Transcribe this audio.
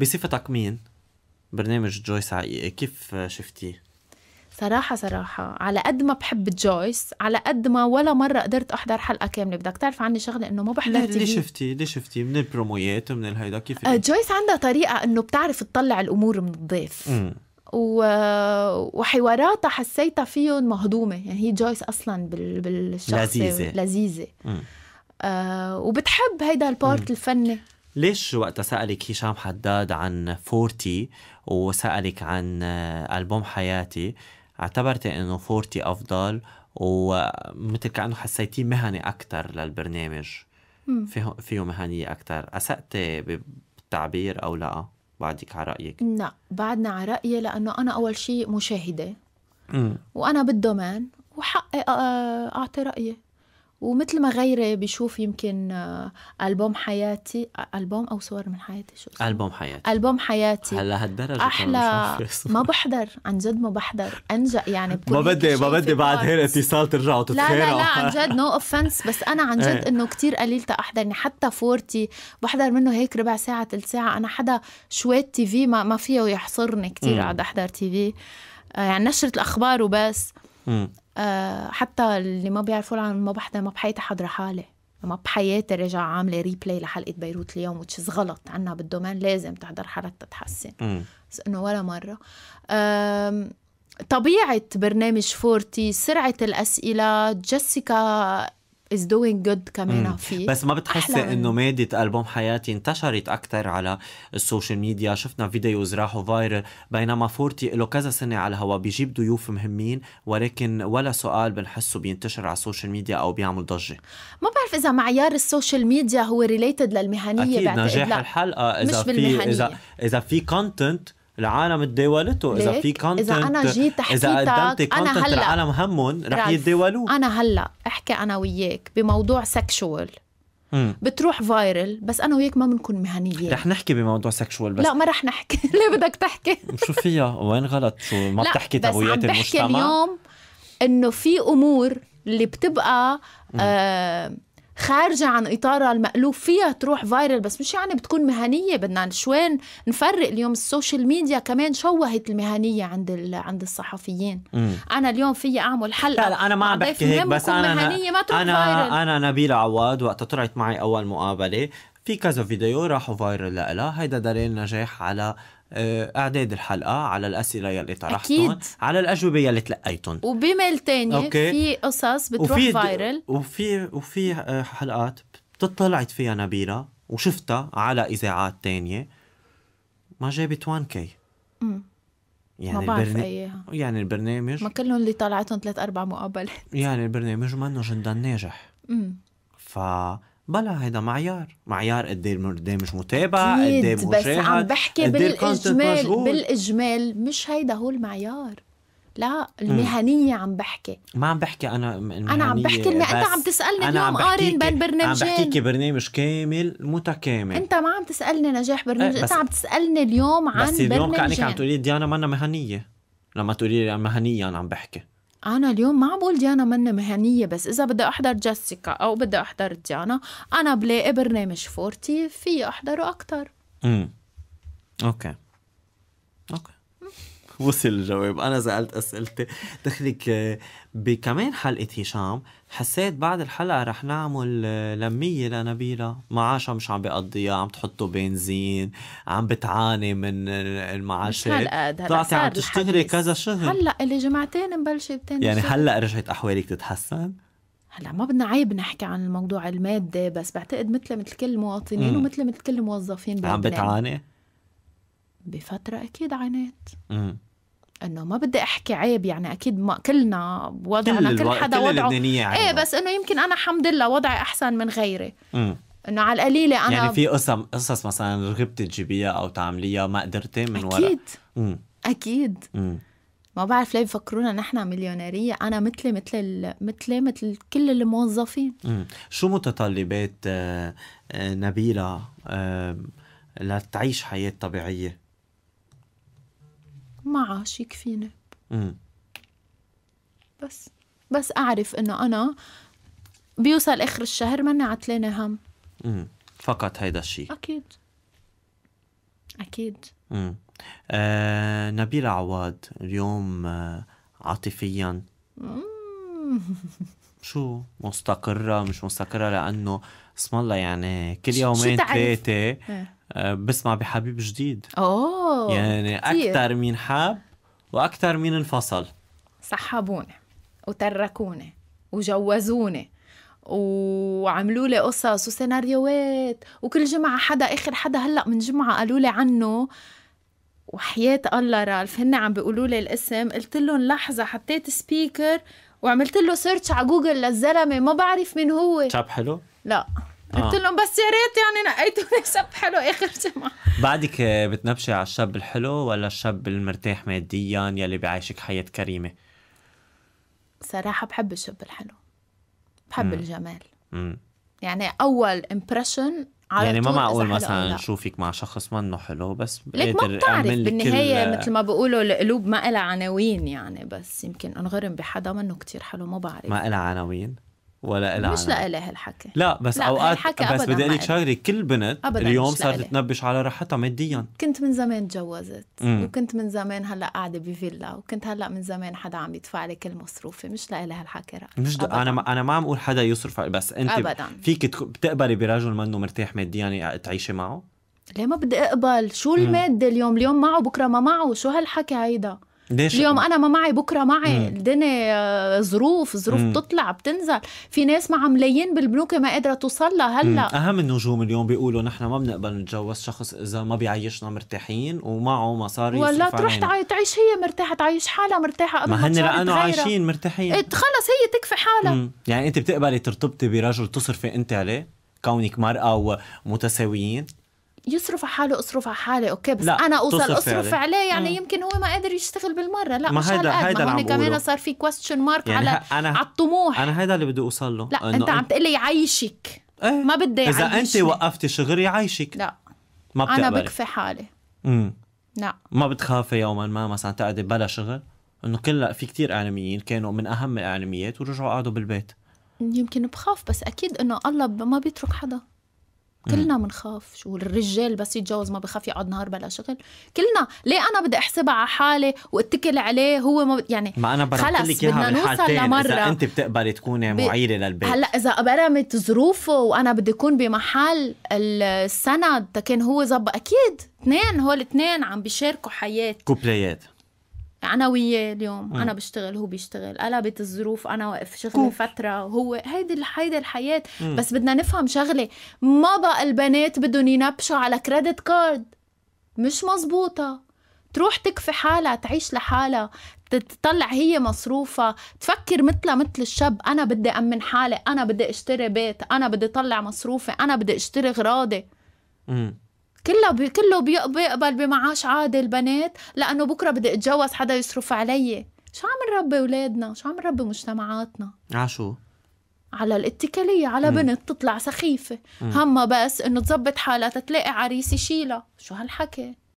بصفتك مين برنامج جويس حقيقي كيف شفتيه؟ صراحة صراحة على قد ما بحب جويس على قد ما ولا مرة قدرت أحضر حلقة كاملة بدك تعرف عني شغلة إنه ما بحضر ليه شفتي ليه شفتي من البرومويات ومن الهيدا كيف آه جويس عندها طريقة إنه بتعرف تطلع الأمور من الضيف و... وحواراتها حسيتها فيهم مهضومة يعني هي جويس أصلا بال... بالشخصية لذيذة لذيذة آه وبتحب هيدا البارت الفني ليش وقتها سألك هشام حداد عن فورتي وسألك عن آه، ألبوم حياتي اعتبرتي انه فورتي افضل ومثل كانه حسيتيه مهني اكثر للبرنامج فيه فيه مهنيه اكثر اسأتي بالتعبير او لا بعدك على رايك لا بعدنا على رايي لانه انا اول شيء مشاهده مم. وانا بالدومين وحقي آه، اعطي رايي ومثل ما غيري بشوف يمكن آه، ألبوم حياتي ألبوم أو صور من حياتي شو اسمه؟ ألبوم حياتي ألبوم حياتي هلا هالدرجة أحلى ما بحضر عن جد ما بحضر أنجأ يعني ما بدي ما بدي بعد هيك اتصال ترجعوا تتخيلوا لا لا لا عن جد نو no اوفنس بس أنا عن جد إيه. إنه كتير قليل تأحضر يعني حتى فورتي بحضر منه هيك ربع ساعة ثلث ساعة أنا حدا شوية تي في ما, ما فيه يحصرني كتير قاعد أحضر تي في آه، يعني نشرة الأخبار وبس آه، حتى اللي ما بيعرفوا عن ما بحدا ما بحياتي حضر حالي ما بحياتي رجع عاملة ريبلاي لحلقة بيروت اليوم وتشز غلط عنا بالدومين لازم تحضر حالك تتحسن بس انه ولا مرة طبيعة برنامج فورتي سرعة الأسئلة جيسيكا از دوينج جود كمان فيه بس ما بتحسي انه مادة البوم حياتي انتشرت اكثر على السوشيال ميديا شفنا فيديوز راحوا فايرل بينما فورتي له كذا سنة على الهواء بيجيب ضيوف مهمين ولكن ولا سؤال بنحسه بينتشر على السوشيال ميديا او بيعمل ضجة ما بعرف اذا معيار السوشيال ميديا هو ريليتد للمهنية اكيد نجاح لا. الحلقة اذا مش في بالمهنية. اذا اذا في كونتنت العالم تداولته اذا في كونتنت اذا انا جيت حكيتك اذا هلا كونتنت العالم همهم رح يتداولوه انا هلا احكي انا وياك بموضوع سكشوال بتروح فايرل بس انا وياك ما بنكون مهنيين رح نحكي بموضوع سكشوال بس لا ما رح نحكي ليه بدك تحكي شو فيها وين غلط شو ما بتحكي تبويات المجتمع بس عم بحكي اليوم انه في امور اللي بتبقى آه خارجة عن إطارها المألوف فيها تروح فايرل بس مش يعني بتكون مهنية بدنا شوي نفرق اليوم السوشيال ميديا كمان شوهت المهنية عند عند الصحفيين مم. أنا اليوم في أعمل حلقة لا, لا أنا ما عم بحكي هيك بس أنا مهنية ما تروح أنا فايرل. أنا نبيلة عواد وقت طلعت معي أول مقابلة في كذا فيديو راحوا فايرل لها هيدا دليل نجاح على آه، اعداد الحلقه على الاسئله يلي طرحتهم أكيد. على الاجوبه يلي تلقيتهم وبميل تاني في قصص بتروح وفي فايرل وفي وفي آه، حلقات طلعت فيها نبيله وشفتها على اذاعات تانية ما جابت 1 كي يعني ما البرن... أيها. يعني البرنامج ما كلهم اللي طلعتهم ثلاث اربع مقابلات يعني البرنامج منه جدا ناجح امم ف بلا هيدا معيار معيار قد ايه, إيه مش متابع قد ايه بس عم بحكي إيه بالاجمال بالاجمال مش هيدا هو المعيار لا المهنية عم بحكي ما عم بحكي أنا أنا عم بحكي إني أنت عم تسألني اليوم قارن بين برنامجين عم بحكيكي برنامج كامل متكامل أنت ما عم تسألني نجاح إيه، برنامج أنت عم تسألني اليوم عن بس اليوم كأنك عم تقولي ديانا مانا مهنية لما تقولي لي مهنيا عم بحكي أنا اليوم ما عم بقول ديانا منا مهنية بس إذا بدي أحضر جيسيكا أو بدي أحضر ديانا أنا بلاقي برنامج فورتي في أحضره أكتر امم أوكي أوكي وصل الجواب انا زعلت اسئلتي دخلك آه، بكمان حلقه هشام حسيت بعد الحلقه رح نعمل آه، لميه لنبيله معاشها مش عم بيقضيها عم تحطه بنزين عم بتعاني من المعاشات مش بتعطي عم تشتغلي كذا شهر هلا اللي جمعتين مبلشه بتاني يعني هلا رجعت احوالك تتحسن هلا ما بدنا عيب نحكي عن الموضوع المادي بس بعتقد مثل مثل كل المواطنين ومثل مثل كل الموظفين عم بتعاني؟ بفترة أكيد عانيت انه ما بدي احكي عيب يعني اكيد ما كلنا وضعنا كل, كل حدا كل وضعه ايه بس انه يمكن انا الحمد لله وضعي احسن من غيري انه على القليله انا يعني في قصص قصص مثلا رغبتي تجيبيها إيه او تعمليها ما قدرتي من ورا اكيد ورق. اكيد ما بعرف ليه بفكرونا نحن مليونيريه انا مثلي مثل مثلي مثل كل الموظفين شو متطلبات آه، آه، نبيله لتعيش حياه طبيعيه ما عاش يكفيني بس بس اعرف انه انا بيوصل اخر الشهر ماني عتلانه هم فقط هيدا الشيء اكيد اكيد امم آه نبيلة عواد اليوم آه عاطفيا شو مستقرة مش مستقرة لأنه اسم الله يعني كل يومين ثلاثة إيه. آه، بسمع بحبيب جديد اوه يعني اكثر من حاب واكثر من انفصل سحبوني وتركوني وجوزوني وعملوا لي قصص وسيناريوهات وكل جمعة حدا آخر حدا هلأ من جمعة قالوا لي عنه وحياة الله رالف هن عم بيقولوا لي الاسم قلت لهم لحظة حطيت سبيكر وعملت له سيرش على جوجل للزلمة ما بعرف مين هو شاب حلو؟ لا قلت آه. لهم بس يا ريت يعني نقيتوني سب حلو اخر جمعه بعدك بتنبشي على الشاب الحلو ولا الشاب المرتاح ماديا يلي بيعيشك حياه كريمه؟ صراحه بحب الشاب الحلو بحب مم. الجمال مم. يعني اول امبريشن على يعني ما معقول مثلا نشوفك مع شخص منه حلو بس ليك ما بتعرف بالنهاية كل... مثل ما بيقولوا القلوب ما لها عناوين يعني بس يمكن انغرم بحدا منه كتير حلو ما بعرف ما لها عناوين؟ ولا إلها مش لإله الحكي لا بس لا اوقات بس بدي اقول لك شغله كل بنت اليوم صارت تنبش على راحتها ماديا كنت من زمان تجوزت وكنت من زمان هلا قاعده بفيلا وكنت هلا من زمان حدا عم يدفع لي كل مصروفي مش لإله الحكي رأيك. مش أبداً. انا ما انا ما عم اقول حدا يصرف بس انت أبداً. فيك بتقبلي برجل منه مرتاح ماديا تعيشي معه؟ ليه ما بدي اقبل شو الماده اليوم اليوم معه بكره ما معه شو هالحكي هيدا ليش؟ اليوم انا ما معي بكره معي مم. الدنيا ظروف ظروف بتطلع بتنزل في ناس مع ملايين بالبنوك ما قادره توصل لها هلا مم. اهم النجوم اليوم بيقولوا نحن ما بنقبل نتجوز شخص اذا ما بيعيشنا مرتاحين ومعه مصاري ولا تروح تعيش هي مرتاحه تعيش حالها مرتاحه قبل ما هن لانه عايشين مرتاحين إيه، خلص هي تكفي حالها يعني انت بتقبلي ترتبطي برجل تصرفي انت عليه كونك مرأة ومتساويين يصرف على حاله اصرف على حالي اوكي بس لا. انا اوصل اصرف يعني. عليه يعني م. يمكن هو ما قادر يشتغل بالمره لا ما مش هيدا هيدا ما هون كمان صار في كويستشن مارك يعني على أنا على الطموح انا هيدا اللي بدي اوصل له لا انت عم تقلي يعيشك ايه؟ ما بدي يعيشك اذا انت وقفتي شغل يعيشك لا ما بتقبلي انا بكفي حالي امم لا ما بتخافي يوما ما مثلا تقعدي بلا شغل انه كلها في كتير اعلاميين كانوا من اهم الاعلاميات ورجعوا قعدوا بالبيت يمكن بخاف بس اكيد انه الله ما بيترك حدا كلنا بنخاف شو الرجال بس يتجوز ما بخاف يقعد نهار بلا شغل كلنا ليه انا بدي احسبها على حالي واتكل عليه هو ما يعني ما انا خلص لك اياها بالحالتين لمرة. اذا انت بتقبلي تكوني معيره للبيت هلا اذا برمت ظروفه وانا بدي اكون بمحل السند كان هو زب اكيد اثنين هول اثنين عم بيشاركوا حياه كوبليات انا وياه اليوم م. آه. انا بشتغل هو بيشتغل قلبت الظروف انا واقف شغلي فتره وهو هيدي هيدي الحياه م. بس بدنا نفهم شغله ما بقى البنات بدهم ينبشوا على كريدت كارد مش مزبوطه تروح تكفي حالها تعيش لحالها تطلع هي مصروفها تفكر مثلها مثل الشاب انا بدي امن حالي انا بدي اشتري بيت انا بدي طلع مصروفي انا بدي اشتري غراضي كله بي كله بيقبل بمعاش عادي البنات لانه بكره بدي اتجوز حدا يصرف علي شو عم نربي اولادنا شو عم نربي مجتمعاتنا على شو على الاتكالية على م. بنت تطلع سخيفة همها بس انه تزبط حالها تتلاقي عريس يشيلها شو هالحكي